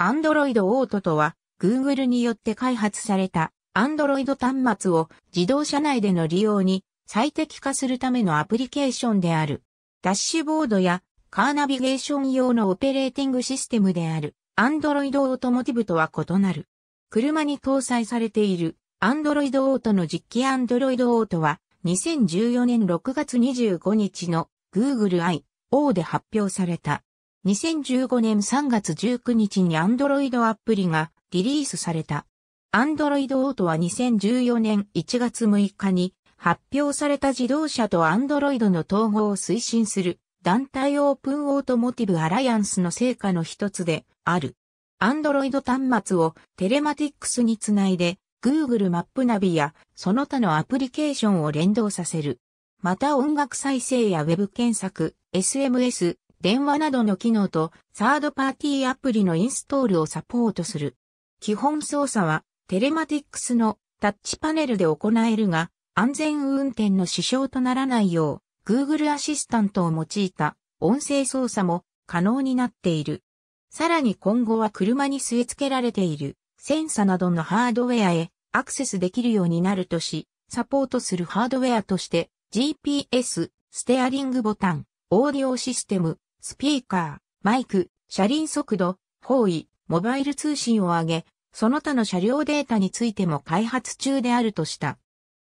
Android Auto とは、Google によって開発された Android 端末を自動車内での利用に最適化するためのアプリケーションである。ダッシュボードやカーナビゲーション用のオペレーティングシステムである Android Automotive とは異なる。車に搭載されている Android Auto の実機 Android Auto は2014年6月25日の Google I.O. で発表された2015年3月19日に Android アプリがリリースされた。Android Auto は2014年1月6日に発表された自動車と Android の統合を推進する団体オープンオートモティブアライアンスの成果の一つである。Android 端末をテレマティックスにつないで Google マップナビやその他のアプリケーションを連動させる。また音楽再生や Web 検索、SMS、電話などの機能とサードパーティーアプリのインストールをサポートする。基本操作はテレマティックスのタッチパネルで行えるが、安全運転の支障とならないよう、Google アシスタントを用いた音声操作も可能になっている。さらに今後は車に据え付けられているセンサなどのハードウェアへアクセスできるようになるとし、サポートするハードウェアとして GPS、ステアリングボタン、オーディオシステム、スピーカー、マイク、車輪速度、方位、モバイル通信を挙げ、その他の車両データについても開発中であるとした。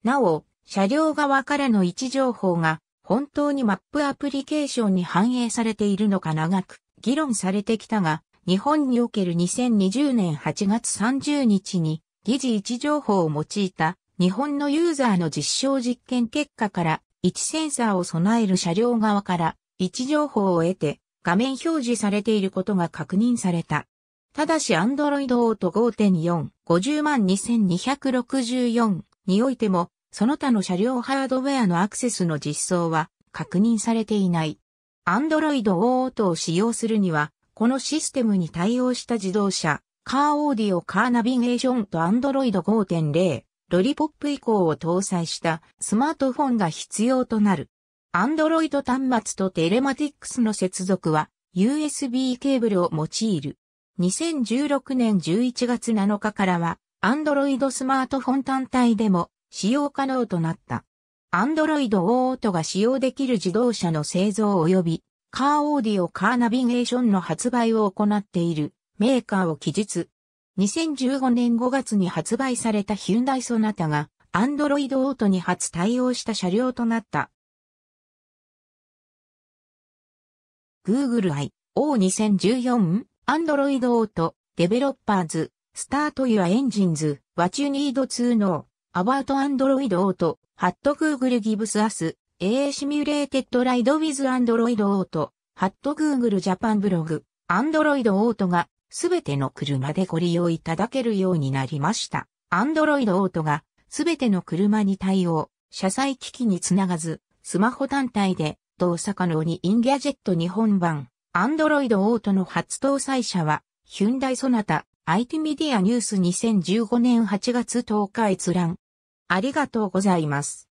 なお、車両側からの位置情報が本当にマップアプリケーションに反映されているのか長く議論されてきたが、日本における2020年8月30日に疑似位置情報を用いた日本のユーザーの実証実験結果から位置センサーを備える車両側から位置情報を得て画面表示されていることが確認された。ただし Android Auto 5.4、50万2264においても、その他の車両ハードウェアのアクセスの実装は確認されていない。Android Auto を使用するには、このシステムに対応した自動車、カーオーディオカーナビゲーションと Android 5.0、ロリポップ以降を搭載したスマートフォンが必要となる。Android 端末とテレマティックスの接続は USB ケーブルを用いる。2016年11月7日からは Android スマートフォン単体でも使用可能となった。Android ートが使用できる自動車の製造及びカーオーディオカーナビゲーションの発売を行っているメーカーを記述。2015年5月に発売されたヒュンダイソナタが Android ートに初対応した車両となった。Google I.O2014 Android Auto Developers Start Your Engines What You Need to Know About Android Auto Hat Google Gives Us A Simulated Ride with Android Auto Hat Google Japan Blog Android Auto がすべての車でご利用いただけるようになりました。Android Auto がすべての車に対応、車載機器につながず、スマホ単体でト大阪の鬼インギャジェット日本版、アンドロイドオートの初搭載車は、ヒュンダイソナタ、IT メディアニュース2015年8月10日閲覧。ありがとうございます。